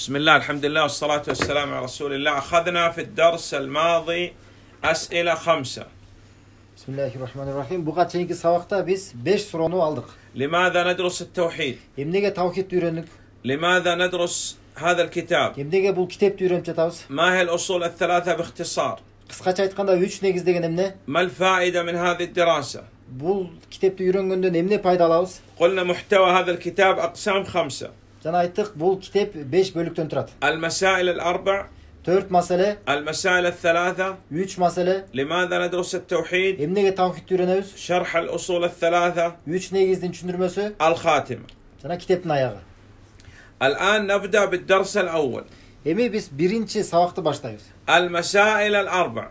بسم الله الحمد لله والصلاة والسلام على رسول الله أخذنا في الدرس الماضي أسئلة خمسة بسم الله الرحمن الرحيم بقات чейинки سواقتا بس 5 سرونو алдык. لماذا ندرس التوحيد؟ يمنيك توحيد үйрөндүк? لماذا ندرس هذا الكتاب؟ يمنيك бул كتاب үйрөнүп жатабыз? ما هي الأصول الثلاثة باختصار؟ кыскача айтканда يوش نيكز ديگن эмне? ما الفائدة من هذه الدراسة؟ бул كتاب үйрөнгөндөн эмне пайда алабыз? قلنا محتوى هذا الكتاب أقسام خمسة. Sana ayttık bu kitap 5 bölükten turat. El mesail el arba' Dört mesele. El mesail el thalatha. Üç mesele. Limada nedrus el tevhid. Emnege tavhid türenevüz. Şerh el usul el thalatha. Üç ne gizdin çündürmesi. El khatim. Sana kitabın ayağı. الآن نبدأ بالدرس الأول. Emi biz birinci savakta başlayız. El mesail el arba'.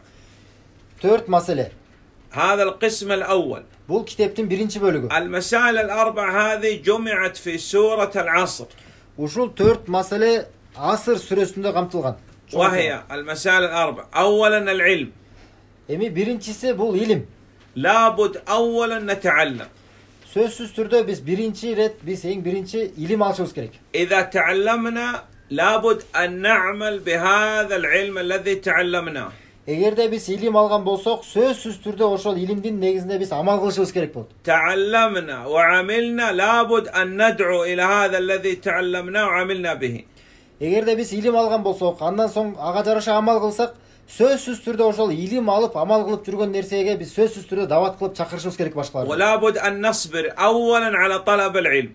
Dört mesele. هذا القسم الأول بو كتابتن برينشي بولغو المسائل الأربع هذه جمعت في سورة العصر وشول تورت مسألة عصر سورسنة غمتلغن وهي المسائل الأربع أولا العلم إمي برينشي سي بول علم لابد أولا نتعلم Sözsüz türde biz birinci red, biz en birinci ilim alışıyoruz gerek. İza teallemna, labud en na'mel bihazel ilme lezi teallemna. эгерде биз илим алган болсок сөзсүз түрдө ошол илимдин негизинде биз амал кылышыбыз керек болот تعلمنا уамилна лабуд ан ندعو الى هذا الذي تعلمناه уамилна به эгерде биз илим алган болсок андан соң ага жараша амал кылсак сөзсүз түрдө ошол илим алып амал кылып жүргөн нерсеге биз сөзсүз түрдө дават кылып чакырышыбыз керек лабуд Лабуд насбир نصبر ала талаб ал илм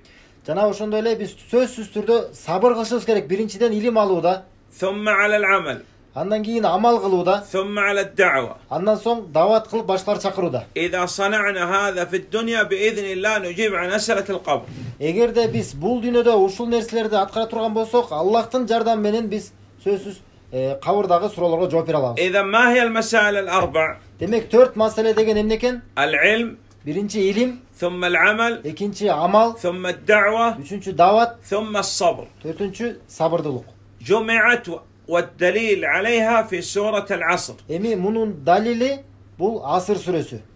жана ошондой эле биз сөзсүз түрдө сабыр кылышыбыз керек биринчиден илим алууда ала л. амал андан кийин амал кылууда ثم على الدعوة андан соң дават кылып башкалар чакырууда إذا صنعنا هذا في الدنيا بإذن الله نجيب عن أسرة القبر эгерде биз бул дүйнөдө ушул нерселерди аткара турган болсок аллахтын жардамы менен биз сөзсүз кабырдагы суроолорго жооп бере алабыз إذا ما هي المسائل الأربع демек төрт маселе деген эмне экен العلم биринчи илим ثم العمل экинчи амал ثم الدعوة үчүнчү дават ثم الصبر төртүнчү сабырдуулук جمعت والدليل عليها في سورة العصر. إمي منون دليلي بو عصر سورة.